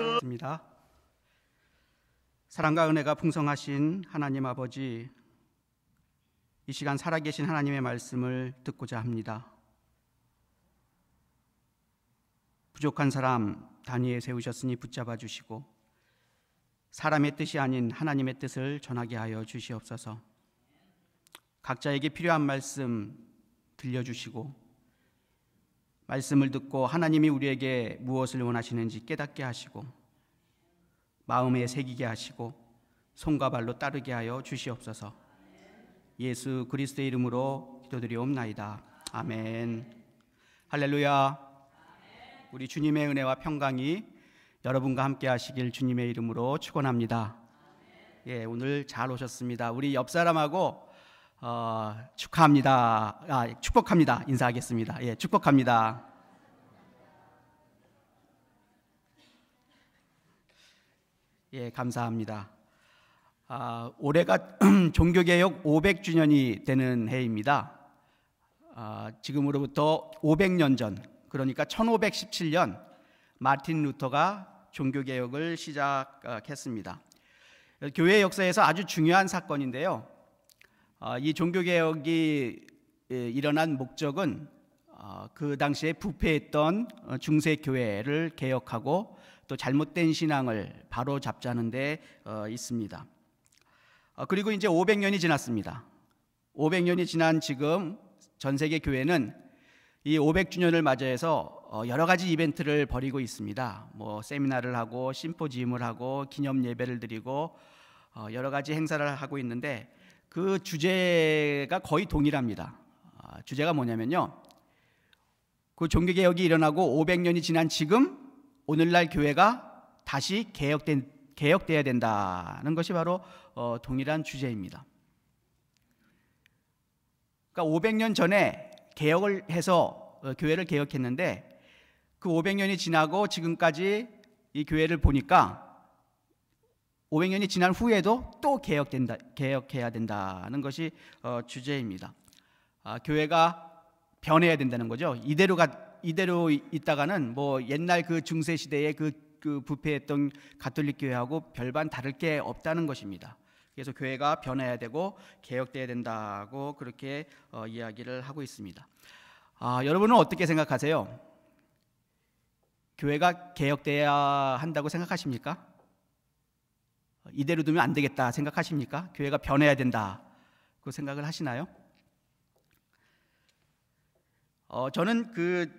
멈춥니다. 사랑과 은혜가 풍성하신 하나님 아버지, 이 시간 살아계신 하나님의 말씀을 듣고자 합니다. 부족한 사람 단위에 세우셨으니 붙잡아 주시고 사람의 뜻이 아닌 하나님의 뜻을 전하게 하여 주시옵소서. 각자에게 필요한 말씀 들려주시고 말씀을 듣고 하나님이 우리에게 무엇을 원하시는지 깨닫게 하시고 마음에 새기게 하시고 손과 발로 따르게 하여 주시옵소서. 예수 그리스도의 이름으로 기도드리옵나이다. 아멘. 할렐루야. 우리 주님의 은혜와 평강이 여러분과 함께 하시길 주님의 이름으로 축원합니다. 예, 오늘 잘 오셨습니다. 우리 옆 사람하고 어, 축하합니다. 아, 축복합니다. 인사하겠습니다. 예, 축복합니다. 예, 감사합니다. 아, 올해가 종교개혁 500주년이 되는 해입니다. 아, 지금으로부터 500년 전, 그러니까 1517년 마틴 루터가 종교개혁을 시작했습니다. 교회 역사에서 아주 중요한 사건인데요. 아, 이 종교개혁이 예, 일어난 목적은 아, 그 당시에 부패했던 어, 중세교회를 개혁하고 또 잘못된 신앙을 바로 잡자는 데 어, 있습니다. 어, 그리고 이제 500년이 지났습니다. 500년이 지난 지금 전 세계 교회는 이 500주년을 맞이해서 여러 가지 이벤트를 벌이고 있습니다. 뭐 세미나를 하고 심포지움을 하고 기념 예배를 드리고 여러 가지 행사를 하고 있는데 그 주제가 거의 동일합니다. 아, 주제가 뭐냐면요. 그 종교개혁이 일어나고 500년이 지난 지금 오늘날 교회가 다시 개혁된, 개혁돼야 된다는 것이 바로 어, 동일한 주제입니다. 그러니까 500년 전에 개혁을 해서 어, 교회를 개혁했는데 그 500년이 지나고 지금까지 이 교회를 보니까 500년이 지난 후에도 또 개혁된다, 개혁해야 된다는 것이 어, 주제입니다. 아, 교회가 변해야 된다는 거죠. 이대로가 이대로 있다가는 뭐 옛날 그 중세 시대의 그, 그 부패했던 가톨릭 교회하고 별반 다를 게 없다는 것입니다. 그래서 교회가 변해야 되고 개혁돼야 된다고 그렇게 어, 이야기를 하고 있습니다. 아, 여러분은 어떻게 생각하세요? 교회가 개혁돼야 한다고 생각하십니까? 이대로 두면 안 되겠다 생각하십니까? 교회가 변해야 된다. 그 생각을 하시나요? 어, 저는 그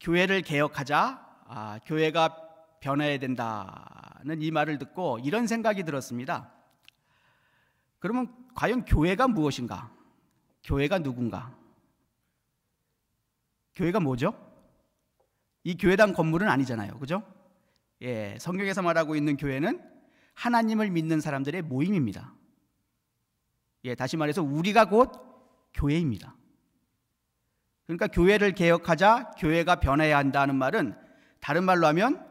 교회를 개혁하자, 아, 교회가 변해야 된다는 이 말을 듣고 이런 생각이 들었습니다. 그러면 과연 교회가 무엇인가? 교회가 누군가? 교회가 뭐죠? 이 교회당 건물은 아니잖아요. 그죠? 예, 성경에서 말하고 있는 교회는 하나님을 믿는 사람들의 모임입니다. 예, 다시 말해서 우리가 곧 교회입니다. 그러니까 교회를 개혁하자, 교회가 변해야 한다는 말은 다른 말로 하면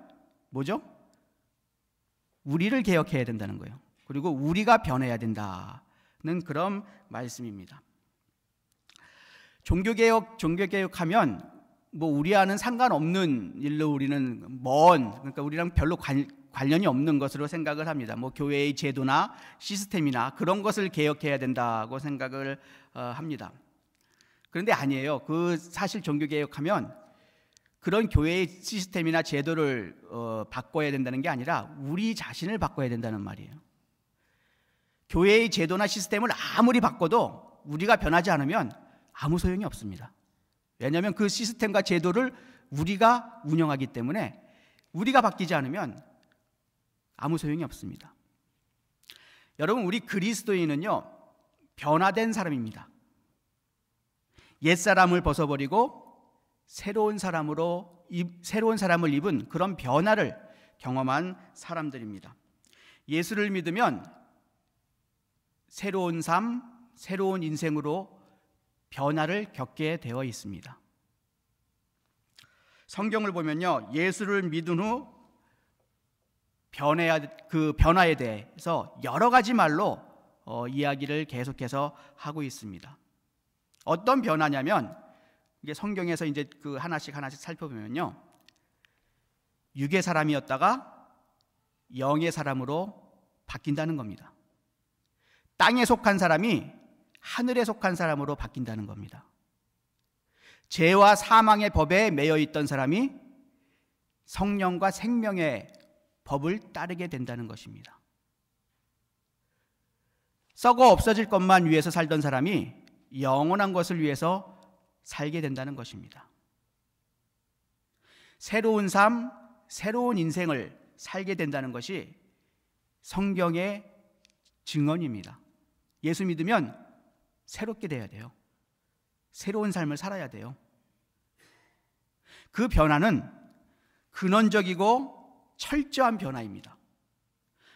뭐죠? 우리를 개혁해야 된다는 거예요. 그리고 우리가 변해야 된다는 그런 말씀입니다. 종교개혁, 종교개혁하면 뭐 우리와는 상관없는 일로 우리는 먼, 그러니까 우리랑 별로 관, 관련이 없는 것으로 생각을 합니다. 뭐 교회의 제도나 시스템이나 그런 것을 개혁해야 된다고 생각을 어, 합니다. 그런데 아니에요. 그 사실 종교 개혁하면 그런 교회의 시스템이나 제도를 어, 바꿔야 된다는 게 아니라 우리 자신을 바꿔야 된다는 말이에요. 교회의 제도나 시스템을 아무리 바꿔도 우리가 변하지 않으면 아무 소용이 없습니다. 왜냐하면 그 시스템과 제도를 우리가 운영하기 때문에 우리가 바뀌지 않으면 아무 소용이 없습니다. 여러분, 우리 그리스도인은요, 변화된 사람입니다. 옛사람을 벗어버리고 새로운 사람으로, 새로운 사람을 입은 그런 변화를 경험한 사람들입니다. 예수를 믿으면 새로운 삶, 새로운 인생으로 변화를 겪게 되어 있습니다. 성경을 보면요. 예수를 믿은 후 변해야 그 변화에 대해서 여러 가지 말로 어, 이야기를 계속해서 하고 있습니다. 어떤 변화냐면 이게 성경에서 이제 그 하나씩 하나씩 살펴보면요. 육의 사람이었다가 영의 사람으로 바뀐다는 겁니다. 땅에 속한 사람이 하늘에 속한 사람으로 바뀐다는 겁니다. 죄와 사망의 법에 매여 있던 사람이 성령과 생명의 법을 따르게 된다는 것입니다. 썩어 없어질 것만 위해서 살던 사람이 영원한 것을 위해서 살게 된다는 것입니다. 새로운 삶, 새로운 인생을 살게 된다는 것이 성경의 증언입니다. 예수 믿으면 새롭게 돼야 돼요. 새로운 삶을 살아야 돼요. 그 변화는 근원적이고 철저한 변화입니다.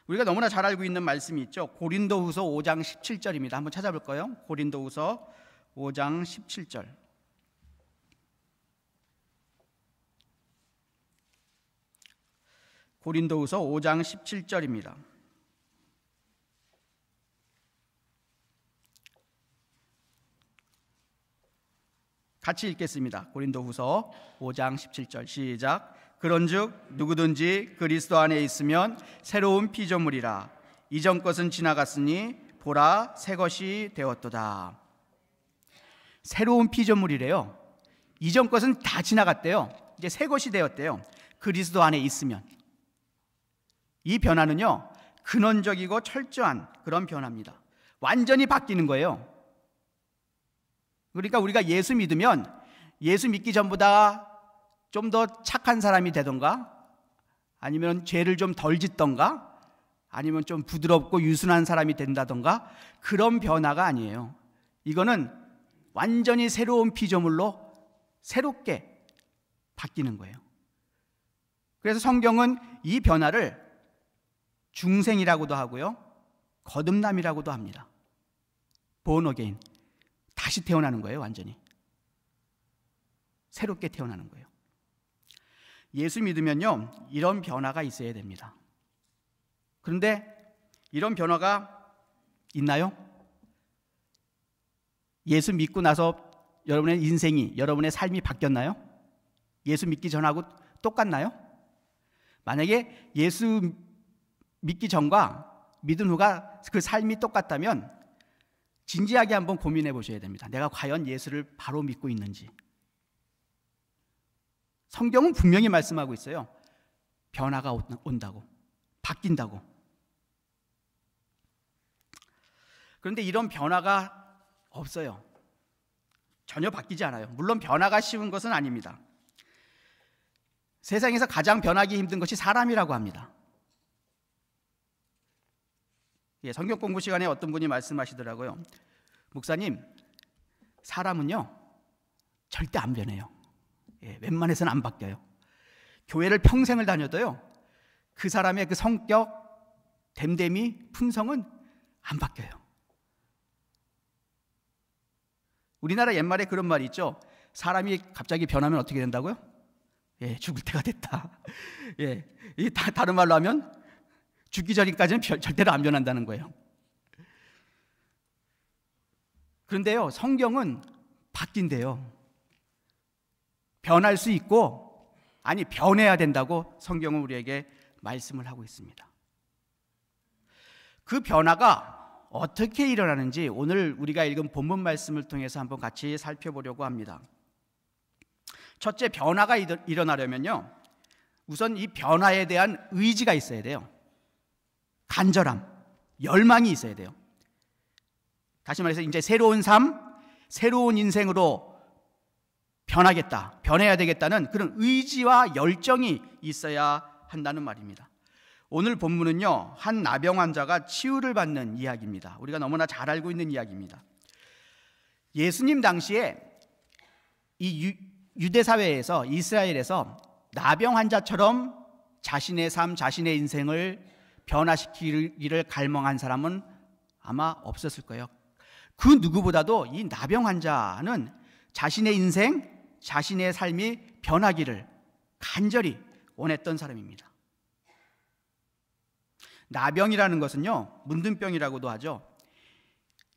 우리가 너무나 잘 알고 있는 말씀이 있죠. 고린도후서 5장 17절입니다. 한번 찾아볼까요? 고린도후서 5장 17절. 고린도후서 5장 17절입니다. 같이 읽겠습니다. 고린도후서 5장 17절 시작. 그런즉 누구든지 그리스도 안에 있으면 새로운 피조물이라 이전 것은 지나갔으니 보라 새 것이 되었도다. 새로운 피조물이래요. 이전 것은 다 지나갔대요. 이제 새 것이 되었대요. 그리스도 안에 있으면 이 변화는요 근원적이고 철저한 그런 변화입니다. 완전히 바뀌는 거예요. 그러니까 우리가 예수 믿으면 예수 믿기 전보다 좀더 착한 사람이 되던가 아니면 죄를 좀 덜 짓던가 아니면 좀 부드럽고 유순한 사람이 된다던가 그런 변화가 아니에요. 이거는 완전히 새로운 피조물로 새롭게 바뀌는 거예요. 그래서 성경은 이 변화를 중생이라고도 하고요. 거듭남이라고도 합니다. 보너게인 다시 태어나는 거예요, 완전히. 새롭게 태어나는 거예요. 예수 믿으면요, 이런 변화가 있어야 됩니다. 그런데 이런 변화가 있나요? 예수 믿고 나서 여러분의 인생이, 여러분의 삶이 바뀌었나요? 예수 믿기 전하고 똑같나요? 만약에 예수 믿기 전과 믿은 후가 그 삶이 똑같다면 진지하게 한번 고민해 보셔야 됩니다. 내가 과연 예수를 바로 믿고 있는지. 성경은 분명히 말씀하고 있어요. 변화가 온다고. 바뀐다고. 그런데 이런 변화가 없어요. 전혀 바뀌지 않아요. 물론 변화가 쉬운 것은 아닙니다. 세상에서 가장 변하기 힘든 것이 사람이라고 합니다. 예, 성경 공부 시간에 어떤 분이 말씀하시더라고요. 목사님, 사람은요, 절대 안 변해요. 예, 웬만해서는 안 바뀌어요. 교회를 평생을 다녀도요. 그 사람의 그 성격, 됨됨이 품성은 안 바뀌어요. 우리나라 옛말에 그런 말이 있죠. 사람이 갑자기 변하면 어떻게 된다고요? 예, 죽을 때가 됐다. 예, 이 다, 른 말로 하면 죽기 전까지는 절대로 안 변한다는 거예요. 그런데요, 성경은 바뀐대요. 변할 수 있고 아니 변해야 된다고 성경은 우리에게 말씀을 하고 있습니다. 그 변화가 어떻게 일어나는지 오늘 우리가 읽은 본문 말씀을 통해서 한번 같이 살펴보려고 합니다. 첫째 변화가 일어나려면요. 우선 이 변화에 대한 의지가 있어야 돼요. 간절함, 열망이 있어야 돼요. 다시 말해서 이제 새로운 삶, 새로운 인생으로 변하겠다, 변해야 되겠다는 그런 의지와 열정이 있어야 한다는 말입니다. 오늘 본문은요, 한 나병 환자가 치유를 받는 이야기입니다. 우리가 너무나 잘 알고 있는 이야기입니다. 예수님 당시에 이 유, 대사회에서 이스라엘에서 나병 환자처럼 자신의 삶, 자신의 인생을 변화시키기를 갈망한 사람은 아마 없었을 거예요. 그 누구보다도 이 나병 환자는 자신의 인생, 자신의 삶이 변하기를 간절히 원했던 사람입니다. 나병이라는 것은요, 문둥병이라고도 하죠.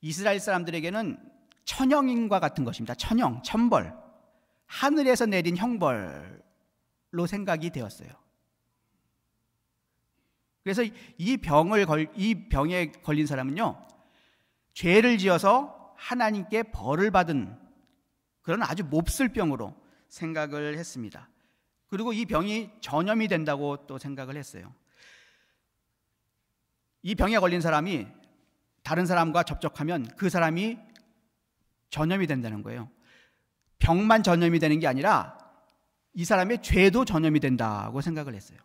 이스라엘 사람들에게는 천형인과 같은 것입니다. 천형, 천벌. 하늘에서 내린 형벌로 생각이 되었어요. 그래서 이 병을 걸, 이 병에 걸린 사람은요, 죄를 지어서 하나님께 벌을 받은 그런 아주 몹쓸 병으로 생각을 했습니다. 그리고 이 병이 전염이 된다고 또 생각을 했어요. 이 병에 걸린 사람이 다른 사람과 접촉하면 그 사람이 전염이 된다는 거예요. 병만 전염이 되는 게 아니라 이 사람의 죄도 전염이 된다고 생각을 했어요.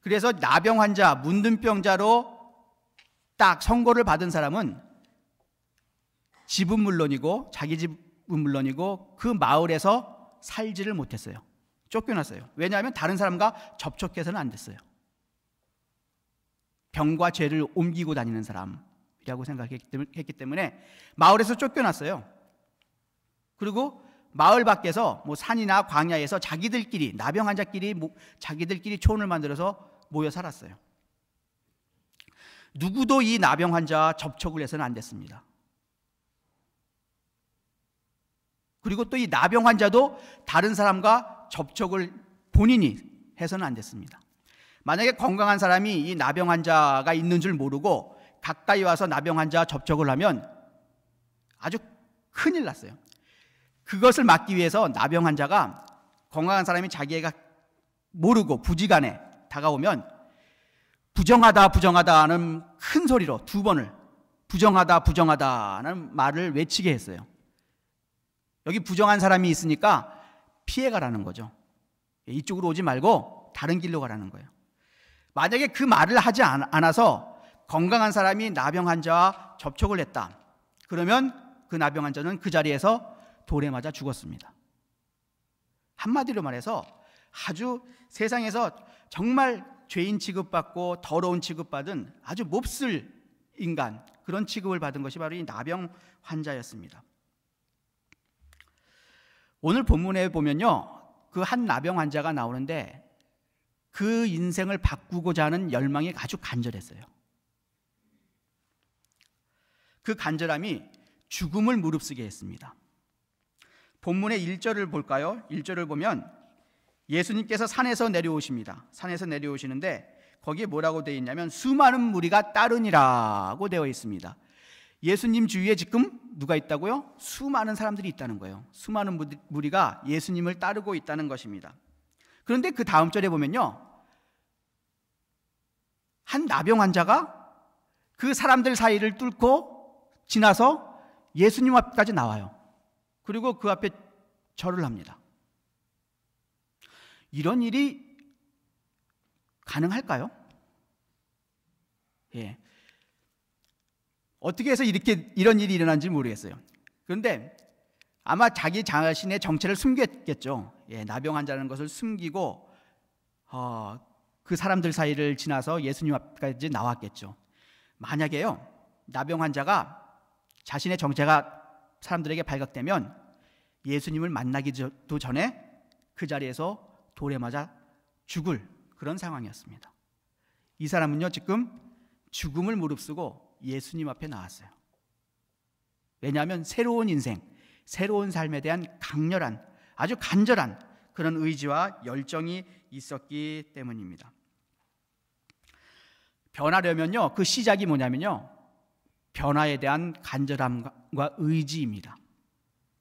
그래서 나병 환자, 문둥병자로 딱 선고를 받은 사람은 집은 물론이고 자기 집 물론이고 그 마을에서 살지를 못했어요. 쫓겨났어요. 왜냐하면 다른 사람과 접촉해서는 안 됐어요. 병과 죄를 옮기고 다니는 사람이라고 생각했기 때문에 마을에서 쫓겨났어요. 그리고 마을 밖에서 뭐 산이나 광야에서 자기들끼리 나병 환자끼리 자기들끼리 초원을 만들어서 모여 살았어요. 누구도 이 나병 환자 접촉을 해서는 안 됐습니다. 그리고 또 이 나병 환자도 다른 사람과 접촉을 본인이 해서는 안 됐습니다. 만약에 건강한 사람이 이 나병 환자가 있는 줄 모르고 가까이 와서 나병 환자와 접촉을 하면 아주 큰일 났어요. 그것을 막기 위해서 나병 환자가 건강한 사람이 자기가 모르고 부지간에 다가오면 부정하다 부정하다 하는 큰 소리로 두 번을 부정하다 부정하다 하는 말을 외치게 했어요. 여기 부정한 사람이 있으니까 피해가라는 거죠. 이쪽으로 오지 말고 다른 길로 가라는 거예요. 만약에 그 말을 하지 않아서 건강한 사람이 나병 환자와 접촉을 했다. 그러면 그 나병 환자는 그 자리에서 돌에 맞아 죽었습니다. 한마디로 말해서 아주 세상에서 정말 죄인 취급받고 더러운 취급받은 아주 몹쓸 인간 그런 취급을 받은 것이 바로 이 나병 환자였습니다. 오늘 본문에 보면요. 그 한 나병 환자가 나오는데 그 인생을 바꾸고자 하는 열망이 아주 간절했어요. 그 간절함이 죽음을 무릅쓰게 했습니다. 본문의 1절을 볼까요? 1절을 보면 예수님께서 산에서 내려오십니다. 산에서 내려오시는데 거기에 뭐라고 되어 있냐면 수많은 무리가 따르니라고 되어 있습니다. 예수님 주위에 지금 누가 있다고요? 수많은 사람들이 있다는 거예요. 수많은 무리가 예수님을 따르고 있다는 것입니다. 그런데 그 다음 절에 보면요. 한 나병 환자가 그 사람들 사이를 뚫고 지나서 예수님 앞까지 나와요. 그리고 그 앞에 절을 합니다. 이런 일이 가능할까요? 예. 어떻게 해서 이렇게 이런 일이 일어난지 모르겠어요. 그런데 아마 자기 자신의 정체를 숨겼겠죠. 예, 나병 환자라는 것을 숨기고 어, 그 사람들 사이를 지나서 예수님 앞까지 나왔겠죠. 만약에요, 나병 환자가 자신의 정체가 사람들에게 발각되면 예수님을 만나기도 전에 그 자리에서 돌에 맞아 죽을 그런 상황이었습니다. 이 사람은요, 지금 죽음을 무릅쓰고 예수님 앞에 나왔어요. 왜냐하면 새로운 인생, 새로운 삶에 대한 강렬한, 아주 간절한 그런 의지와 열정이 있었기 때문입니다. 변하려면요, 그 시작이 뭐냐면요, 변화에 대한 간절함과 의지입니다.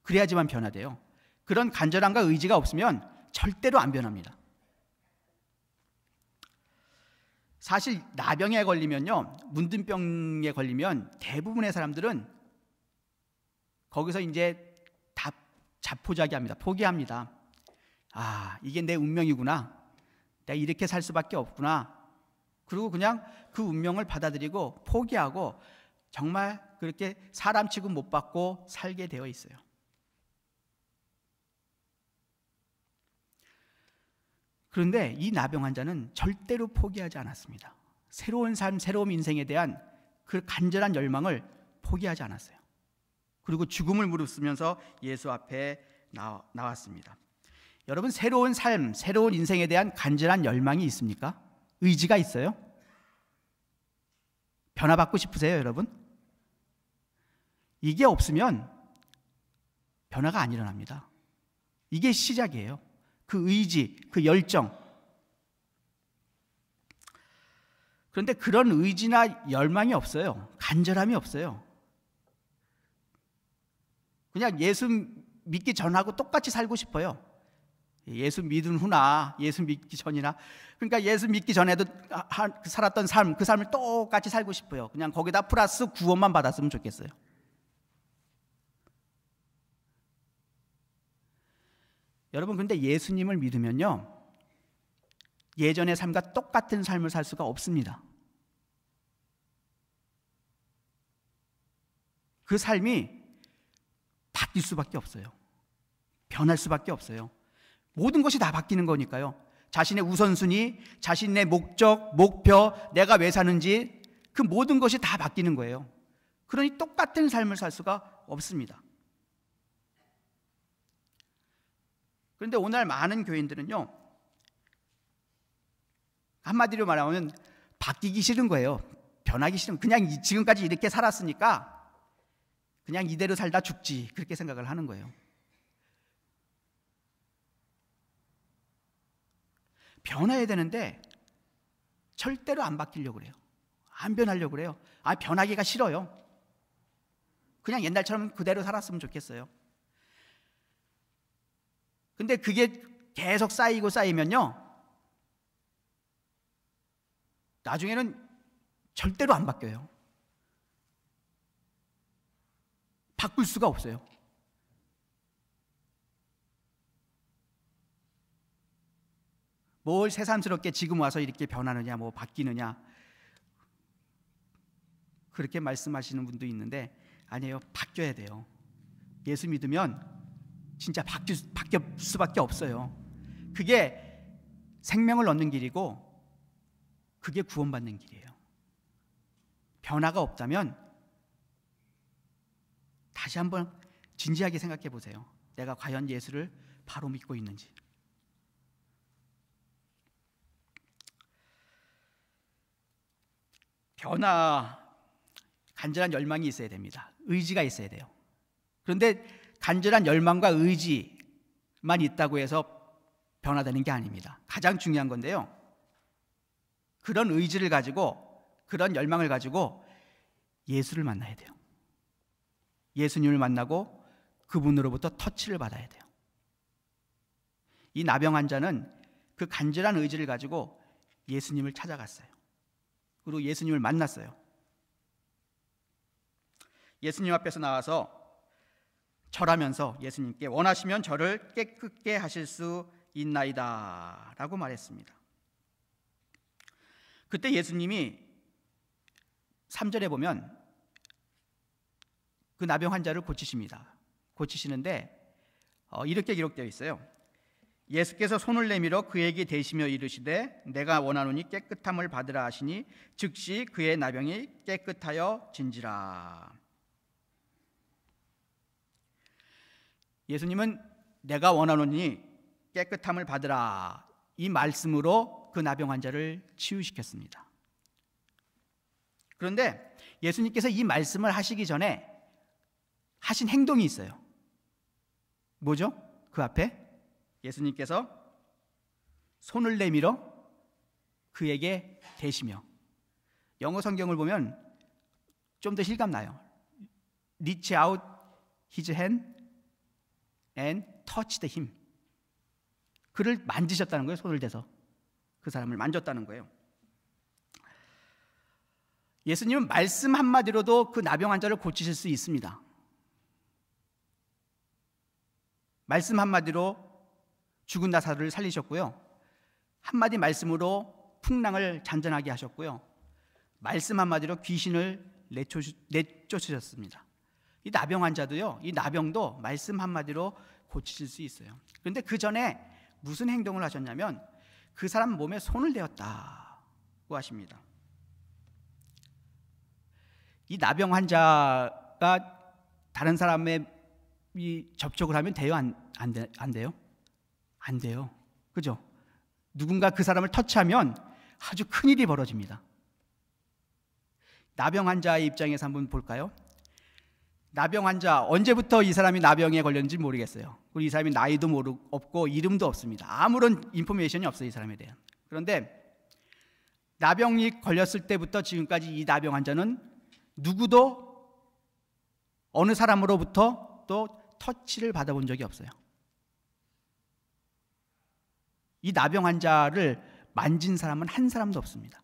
그래야지만 변화돼요. 그런 간절함과 의지가 없으면 절대로 안 변합니다. 사실 나병에 걸리면요, 문둥병에 걸리면 대부분의 사람들은 거기서 이제 답 자포자기합니다. 포기합니다. 아, 이게 내 운명이구나. 내가 이렇게 살 수밖에 없구나. 그리고 그냥 그 운명을 받아들이고 포기하고 정말 그렇게 사람 취급 못 받고 살게 되어 있어요. 그런데 이 나병 환자는 절대로 포기하지 않았습니다. 새로운 삶, 새로운 인생에 대한 그 간절한 열망을 포기하지 않았어요. 그리고 죽음을 무릅쓰면서 예수 앞에 나, 왔습니다 여러분, 새로운 삶, 새로운 인생에 대한 간절한 열망이 있습니까? 의지가 있어요? 변화받고 싶으세요, 여러분? 이게 없으면 변화가 안 일어납니다. 이게 시작이에요. 그 의지, 그 열정. 그런데 그런 의지나 열망이 없어요. 간절함이 없어요. 그냥 예수 믿기 전하고 똑같이 살고 싶어요. 예수 믿은 후나 예수 믿기 전이나 그러니까 예수 믿기 전에도 살았던 삶그 삶을 똑같이 살고 싶어요. 그냥 거기다 플러스 구원만 받았으면 좋겠어요. 여러분 근데 예수님을 믿으면요. 예전의 삶과 똑같은 삶을 살 수가 없습니다. 그 삶이 바뀔 수밖에 없어요. 변할 수밖에 없어요. 모든 것이 다 바뀌는 거니까요. 자신의 우선순위, 자신의 목적, 목표, 내가 왜 사는지 그 모든 것이 다 바뀌는 거예요. 그러니 똑같은 삶을 살 수가 없습니다. 그런데 오늘 많은 교인들은요. 한마디로 말하면 바뀌기 싫은 거예요. 변하기 싫은 그냥 지금까지 이렇게 살았으니까 그냥 이대로 살다 죽지 그렇게 생각을 하는 거예요. 변해야 되는데 절대로 안 바뀌려고 그래요. 안 변하려고 그래요. 아 변하기가 싫어요. 그냥 옛날처럼 그대로 살았으면 좋겠어요. 근데 그게 계속 쌓이고 쌓이면요. 나중에는 절대로 안 바뀌어요. 바꿀 수가 없어요. 뭘 새삼스럽게 지금 와서 이렇게 변하느냐, 뭐 바뀌느냐. 그렇게 말씀하시는 분도 있는데, 아니에요. 바뀌어야 돼요. 예수 믿으면 진짜 바뀔, 바뀔 수밖에 없어요. 그게 생명을 얻는 길이고 그게 구원받는 길이에요. 변화가 없다면 다시 한번 진지하게 생각해 보세요. 내가 과연 예수를 바로 믿고 있는지. 변화, 간절한 열망이 있어야 됩니다. 의지가 있어야 돼요. 그런데 간절한 열망과 의지만 있다고 해서 변화되는 게 아닙니다. 가장 중요한 건데요. 그런 의지를 가지고 그런 열망을 가지고 예수를 만나야 돼요. 예수님을 만나고 그분으로부터 터치를 받아야 돼요. 이 나병 환자는 그 간절한 의지를 가지고 예수님을 찾아갔어요. 그리고 예수님을 만났어요. 예수님 앞에서 나와서 절하면서 예수님께 원하시면 저를 깨끗게 하실 수 있나이다 라고 말했습니다. 그때 예수님이 3절에 보면 그 나병 환자를 고치십니다. 고치시는데 어, 이렇게 기록되어 있어요. 예수께서 손을 내밀어 그에게 대시며 이르시되 내가 원하노니 깨끗함을 받으라 하시니 즉시 그의 나병이 깨끗하여 진지라. 예수님은 내가 원하노니 깨끗함을 받으라 이 말씀으로 그 나병 환자를 치유시켰습니다. 그런데 예수님께서 이 말씀을 하시기 전에 하신 행동이 있어요. 뭐죠? 그 앞에 예수님께서 손을 내밀어 그에게 대시며 영어 성경을 보면 좀 더 실감나요. Reach out his hand and touched him. 그를 만지셨다는 거예요. 손을 대서 그 사람을 만졌다는 거예요. 예수님은 말씀 한마디로도 그 나병 환자를 고치실 수 있습니다. 말씀 한마디로 죽은 나사를 살리셨고요. 한마디 말씀으로 풍랑을 잔잔하게 하셨고요. 말씀 한마디로 귀신을 내쫓으셨습니다. 이 나병 환자도요, 이 나병도 말씀 한마디로 고치실 수 있어요. 그런데 그 전에 무슨 행동을 하셨냐면 그 사람 몸에 손을 대었다고 하십니다. 이 나병 환자가 다른 사람의 이 접촉을 하면 돼요? 안, 안, 돼, 안 돼요? 안 돼요. 그죠? 누군가 그 사람을 터치하면 아주 큰일이 벌어집니다. 나병 환자의 입장에서 한번 볼까요? 나병 환자 언제부터 이 사람이 나병에 걸렸는지 모르겠어요. 그리고 이 사람이 나이도 모르 없고 이름도 없습니다. 아무런 인포메이션이 없어요 이 사람에 대한. 그런데 나병이 걸렸을 때부터 지금까지 이 나병 환자는 누구도 어느 사람으로부터 또 터치를 받아본 적이 없어요. 이 나병 환자를 만진 사람은 한 사람도 없습니다.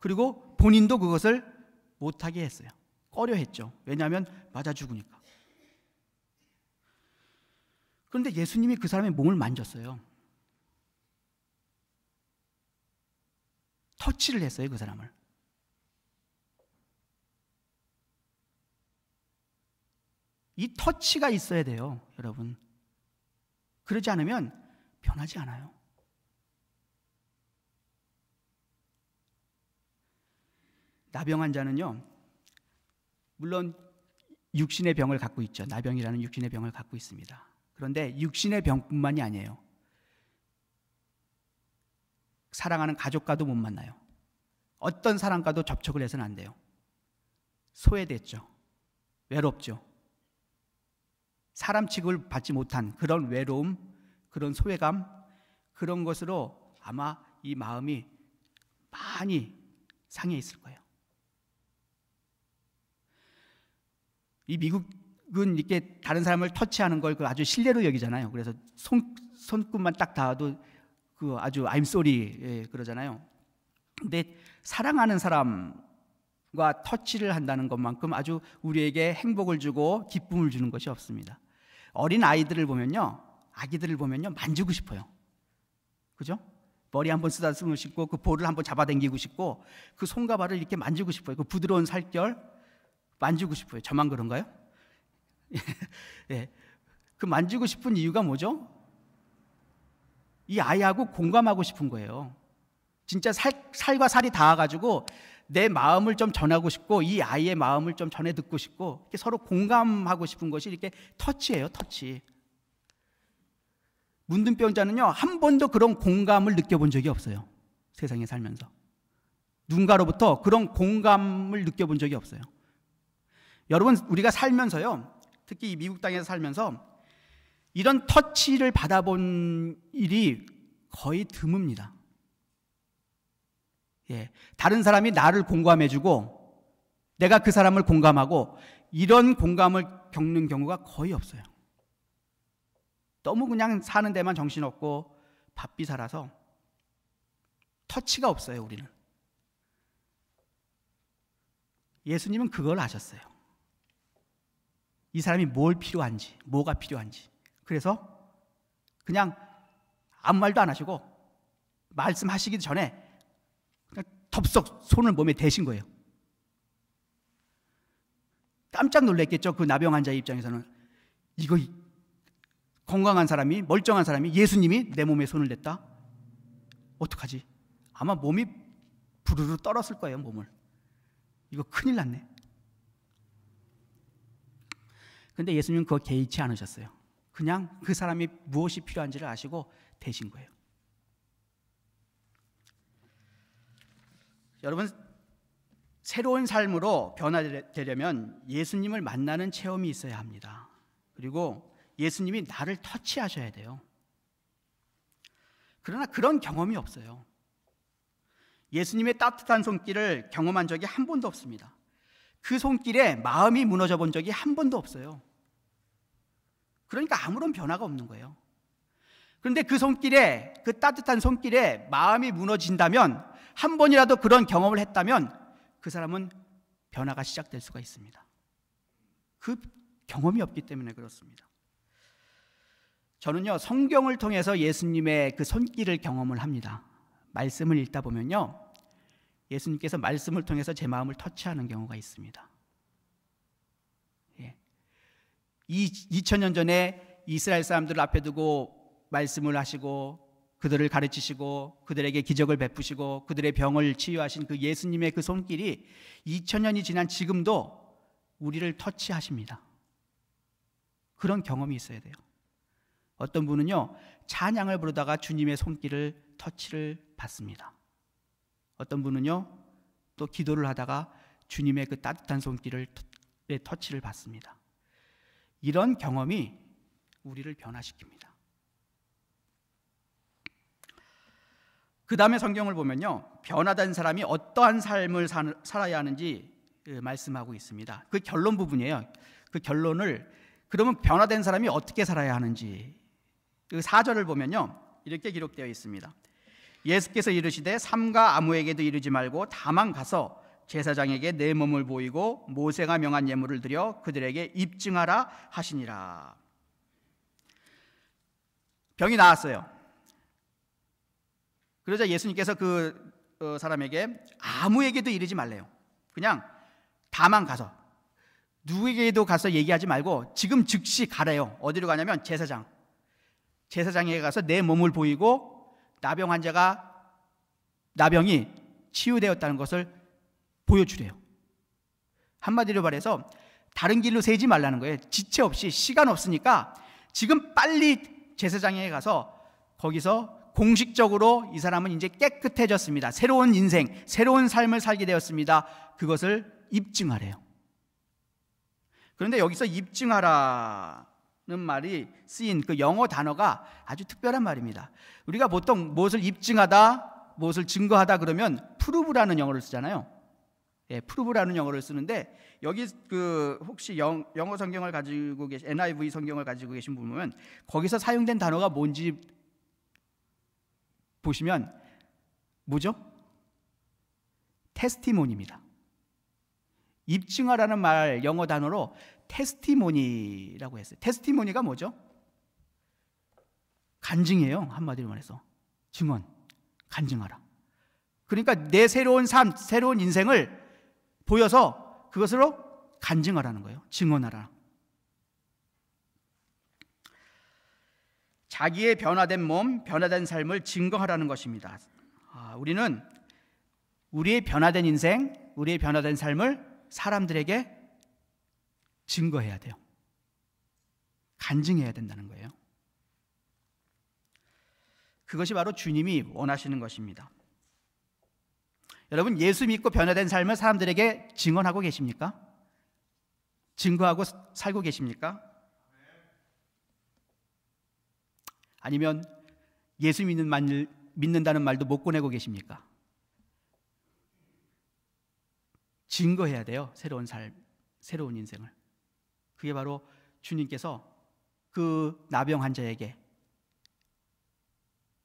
그리고 본인도 그것을 못하게 했어요. 꺼려했죠. 왜냐하면 맞아 죽으니까. 그런데 예수님이 그 사람의 몸을 만졌어요. 터치를 했어요, 그 사람을. 이 터치가 있어야 돼요, 여러분. 그러지 않으면 변하지 않아요. 나병 환자는요, 물론 육신의 병을 갖고 있죠. 나병이라는 육신의 병을 갖고 있습니다. 그런데 육신의 병뿐만이 아니에요. 사랑하는 가족과도 못 만나요. 어떤 사람과도 접촉을 해서는 안 돼요. 소외됐죠. 외롭죠. 사람 취급을 받지 못한 그런 외로움, 그런 소외감, 그런 것으로 아마 이 마음이 많이 상해 있을 거예요. 이 미국은 이렇게 다른 사람을 터치하는 걸 그 아주 신뢰로 여기잖아요. 그래서 손, 손끝만 딱 닿아도 그 아주 I'm sorry 예, 그러잖아요. 근데 사랑하는 사람과 터치를 한다는 것만큼 아주 우리에게 행복을 주고 기쁨을 주는 것이 없습니다. 어린 아이들을 보면요. 아기들을 보면요. 만지고 싶어요. 그죠? 머리 한번 쓰다듬고 싶고 그 볼을 한번 잡아당기고 싶고 그 손과 발을 이렇게 만지고 싶어요. 그 부드러운 살결 만지고 싶어요. 저만 그런가요? 예. 그 만지고 싶은 이유가 뭐죠? 이 아이하고 공감하고 싶은 거예요. 진짜 살, 살과 살이 닿아가지고 내 마음을 좀 전하고 싶고 이 아이의 마음을 좀 전해 듣고 싶고 이렇게 서로 공감하고 싶은 것이 이렇게 터치예요, 터치. 문둥병자는요, 한 번도 그런 공감을 느껴본 적이 없어요. 세상에 살면서. 누군가로부터 그런 공감을 느껴본 적이 없어요. 여러분 우리가 살면서요. 특히 미국 땅에서 살면서 이런 터치를 받아본 일이 거의 드뭅니다. 예. 다른 사람이 나를 공감해주고 내가 그 사람을 공감하고 이런 공감을 겪는 경우가 거의 없어요. 너무 그냥 사는 데만 정신없고 바삐 살아서 터치가 없어요, 우리는. 예수님은 그걸 아셨어요. 이 사람이 뭘 필요한지, 뭐가 필요한지. 그래서 그냥 아무 말도 안 하시고 말씀하시기 전에 그냥 덥석 손을 몸에 대신 거예요. 깜짝 놀랐겠죠. 그 나병 환자의 입장에서는 이거 건강한 사람이 멀쩡한 사람이 예수님이 내 몸에 손을 댔다. 어떡하지? 아마 몸이 부르르 떨었을 거예요, 몸을. 이거 큰일 났네. 근데 예수님은 그거 개의치 않으셨어요. 그냥 그 사람이 무엇이 필요한지를 아시고 되신 거예요. 여러분 새로운 삶으로 변화되려면 예수님을 만나는 체험이 있어야 합니다. 그리고 예수님이 나를 터치하셔야 돼요. 그러나 그런 경험이 없어요. 예수님의 따뜻한 손길을 경험한 적이 한 번도 없습니다. 그 손길에 마음이 무너져 본 적이 한 번도 없어요. 그러니까 아무런 변화가 없는 거예요. 그런데 그 손길에, 그 따뜻한 손길에 마음이 무너진다면, 한 번이라도 그런 경험을 했다면 그 사람은 변화가 시작될 수가 있습니다. 그 경험이 없기 때문에 그렇습니다. 저는요, 성경을 통해서 예수님의 그 손길을 경험을 합니다. 말씀을 읽다 보면요, 예수님께서 말씀을 통해서 제 마음을 터치하는 경우가 있습니다. 2000년 전에 이스라엘 사람들 앞에 두고 말씀을 하시고 그들을 가르치시고 그들에게 기적을 베푸시고 그들의 병을 치유하신 그 예수님의 그 손길이 2000년이 지난 지금도 우리를 터치하십니다. 그런 경험이 있어야 돼요. 어떤 분은요, 찬양을 부르다가 주님의 손길을 터치를 받습니다. 어떤 분은요, 또 기도를 하다가 주님의 그 따뜻한 손길을 네, 터치를 받습니다. 이런 경험이 우리를 변화시킵니다. 그 다음에 성경을 보면요. 변화된 사람이 어떠한 삶을 살아야 하는지 예, 말씀하고 있습니다. 그 결론 부분이에요. 그 결론을 그러면 변화된 사람이 어떻게 살아야 하는지 그 4절을 보면요. 이렇게 기록되어 있습니다. 예수께서 이르시되 삼가 아무에게도 이르지 말고 다만 가서 제사장에게 내 몸을 보이고 모세가 명한 예물을 드려 그들에게 입증하라 하시니라. 병이 나았어요. 그러자 예수님께서 그 어, 사람에게 아무에게도 이르지 말래요. 그냥 다만 가서 누구에게도 가서 얘기하지 말고 지금 즉시 가래요. 어디로 가냐면 제사장. 제사장에게 가서 내 몸을 보이고 나병 환자가 나병이 치유되었다는 것을 보여주래요. 한마디로 말해서 다른 길로 세지 말라는 거예요. 지체 없이 시간 없으니까 지금 빨리 제사장에 가서 거기서 공식적으로 이 사람은 이제 깨끗해졌습니다. 새로운 인생, 새로운 삶을 살게 되었습니다. 그것을 입증하래요. 그런데 여기서 입증하라는 말이 쓰인 그 영어 단어가 아주 특별한 말입니다. 우리가 보통 무엇을 입증하다, 무엇을 증거하다 그러면 프루브라는 영어를 쓰잖아요. 예, 프루브라는 영어를 쓰는데 여기 그 혹시 영, 어 성경을 가지고 계신 NIV 성경을 가지고 계신 분은 거기서 사용된 단어가 뭔지 보시면 뭐죠? 테스티모니입니다. 입증하라는 말 영어 단어로 테스티모니라고 했어요. 테스티모니가 뭐죠? 간증이에요. 한마디로 말해서. 증언. 간증하라. 그러니까 내 새로운 삶, 새로운 인생을 보여서 그것으로 간증하라는 거예요. 증언하라. 자기의 변화된 몸, 변화된 삶을 증거하라는 것입니다. 아, 우리는 우리의 변화된 인생, 우리의 변화된 삶을 사람들에게 증거해야 돼요. 간증해야 된다는 거예요. 그것이 바로 주님이 원하시는 것입니다. 여러분 예수 믿고 변화된 삶을 사람들에게 증언하고 계십니까? 증거하고 살고 계십니까? 아니면 예수 믿는 말, 믿는다는 말도 못 꺼내고 계십니까? 증거해야 돼요. 새로운 삶, 새로운 인생을. 그게 바로 주님께서 그 나병 환자에게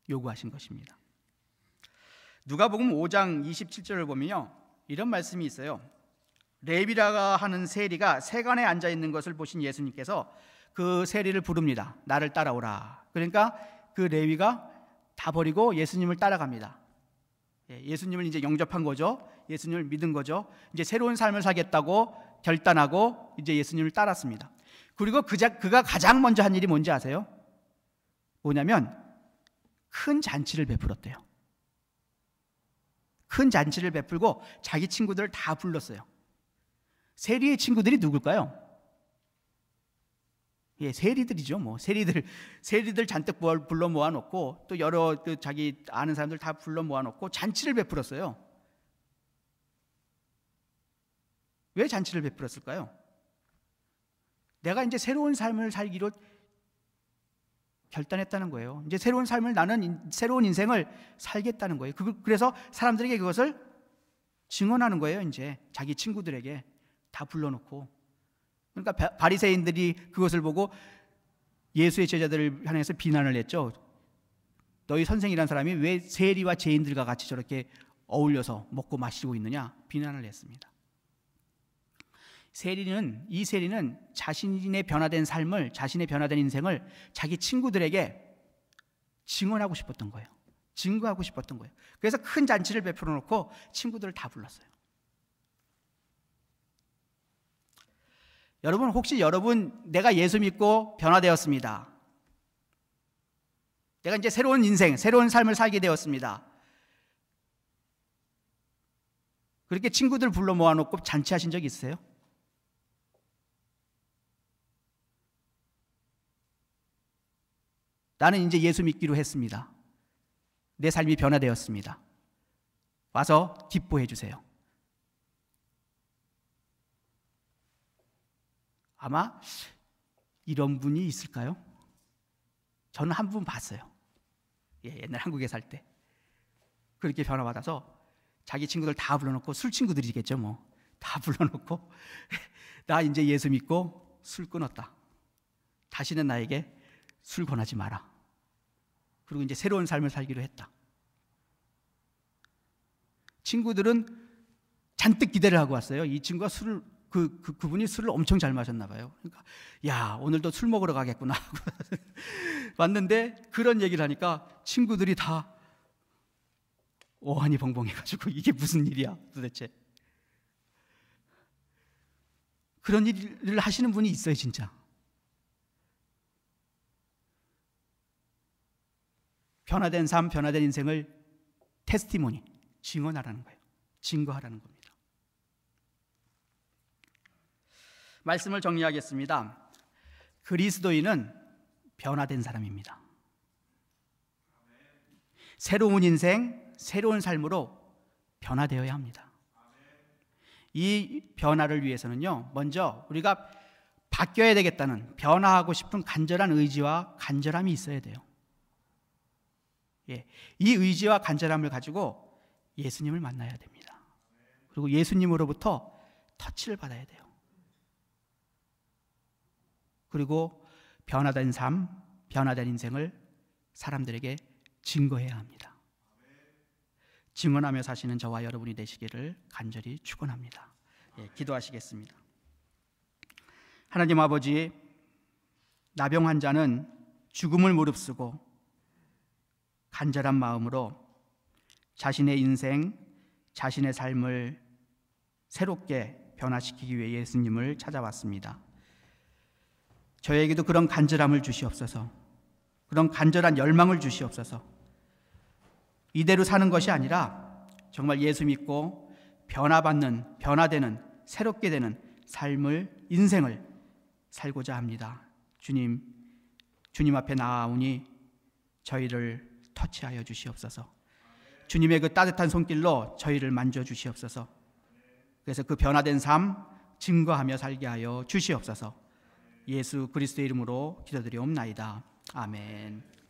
요구하신 것입니다. 누가복음 5장 27절을 보면요. 이런 말씀이 있어요. 레비라가 하는 세리가 세간에 앉아 있는 것을 보신 예수님께서 그 세리를 부릅니다. 나를 따라오라. 그러니까 그 레위가 다 버리고 예수님을 따라갑니다. 예, 예수님을 이제 영접한 거죠. 예수님을 믿은 거죠. 이제 새로운 삶을 살겠다고 결단하고 이제 예수님을 따랐습니다. 그리고 그자, 그가 가장 먼저 한 일이 뭔지 아세요? 뭐냐면 큰 잔치를 베풀었대요. 큰 잔치를 베풀고 자기 친구들을 다 불렀어요. 세리의 친구들이 누굴까요? 예, 세리들이죠. 뭐 세리들 세리들 잔뜩 불러 모아놓고 또 여러 그 자기 아는 사람들 다 불러 모아놓고 잔치를 베풀었어요. 왜 잔치를 베풀었을까요? 내가 이제 새로운 삶을 살기로 결단했다는 거예요. 이제 새로운 삶을 나는 새로운 인생을 살겠다는 거예요. 그, 래서 사람들에게 그것을 증언하는 거예요. 이제 자기 친구들에게 다 불러놓고 그러니까 바리새인들이 그것을 보고 예수의 제자들을 향해서 비난을 했죠. 너희 선생이란 사람이 왜 세리와 죄인들과 같이 저렇게 어울려서 먹고 마시고 있느냐 비난을 했습니다. 세리는 이 세리는 자신의 변화된 삶을 자신의 변화된 인생을 자기 친구들에게 증언하고 싶었던 거예요. 증거하고 싶었던 거예요. 그래서 큰 잔치를 베풀어 놓고 친구들을 다 불렀어요. 여러분 혹시 여러분 내가 예수 믿고 변화되었습니다. 내가 이제 새로운 인생, 새로운 삶을 살게 되었습니다. 그렇게 친구들 불러 모아놓고 잔치하신 적 있어요? 나는 이제 예수 믿기로 했습니다. 내 삶이 변화되었습니다. 와서 기뻐해 주세요. 아마 이런 분이 있을까요? 저는 한 분 봤어요. 예, 옛날 한국에 살 때. 그렇게 변화받아서 자기 친구들 다 불러놓고 술 친구들이겠죠, 뭐. 다 불러놓고 나 이제 예수 믿고 술 끊었다. 다시는 나에게 술 권하지 마라. 그리고 이제 새로운 삶을 살기로 했다. 친구들은 잔뜩 기대를 하고 왔어요. 이 친구가 술을 그, 그 그분이 술을 엄청 잘 마셨나 봐요. 그러니까 야 오늘도 술 먹으러 가겠구나 하고 왔는데 그런 얘기를 하니까 친구들이 다 오한이 벙벙해가지고 이게 무슨 일이야 도대체 그런 일을 하시는 분이 있어요 진짜 변화된 삶, 변화된 인생을 테스티모니, 증언하라는 거예요. 증거하라는 겁니다. 말씀을 정리하겠습니다. 그리스도인은 변화된 사람입니다. 새로운 인생, 새로운 삶으로 변화되어야 합니다. 이 변화를 위해서는요, 먼저 우리가 바뀌어야 되겠다는 변화하고 싶은 간절한 의지와 간절함이 있어야 돼요. 예. 이 의지와 간절함을 가지고 예수님을 만나야 됩니다. 그리고 예수님으로부터 터치를 받아야 돼요. 그리고 변화된 삶, 변화된 인생을 사람들에게 증거해야 합니다. 증언하며 사시는 저와 여러분이 되시기를 간절히 축원합니다. 예, 기도하시겠습니다. 하나님 아버지, 나병 환자는 죽음을 무릅쓰고 간절한 마음으로 자신의 인생, 자신의 삶을 새롭게 변화시키기 위해 예수님을 찾아왔습니다. 저에게도 그런 간절함을 주시옵소서. 그런 간절한 열망을 주시옵소서. 이대로 사는 것이 아니라 정말 예수 믿고 변화받는, 변화되는, 새롭게 되는 삶을, 인생을 살고자 합니다. 주님, 주님 앞에 나아오니 저희를 터치하여 주시옵소서. 주님의 그 따뜻한 손길로 저희를 만져 주시옵소서. 그래서 그 변화된 삶 증거하며 살게 하여 주시옵소서. 예수 그리스도의 이름으로 기도드리옵나이다. 아멘.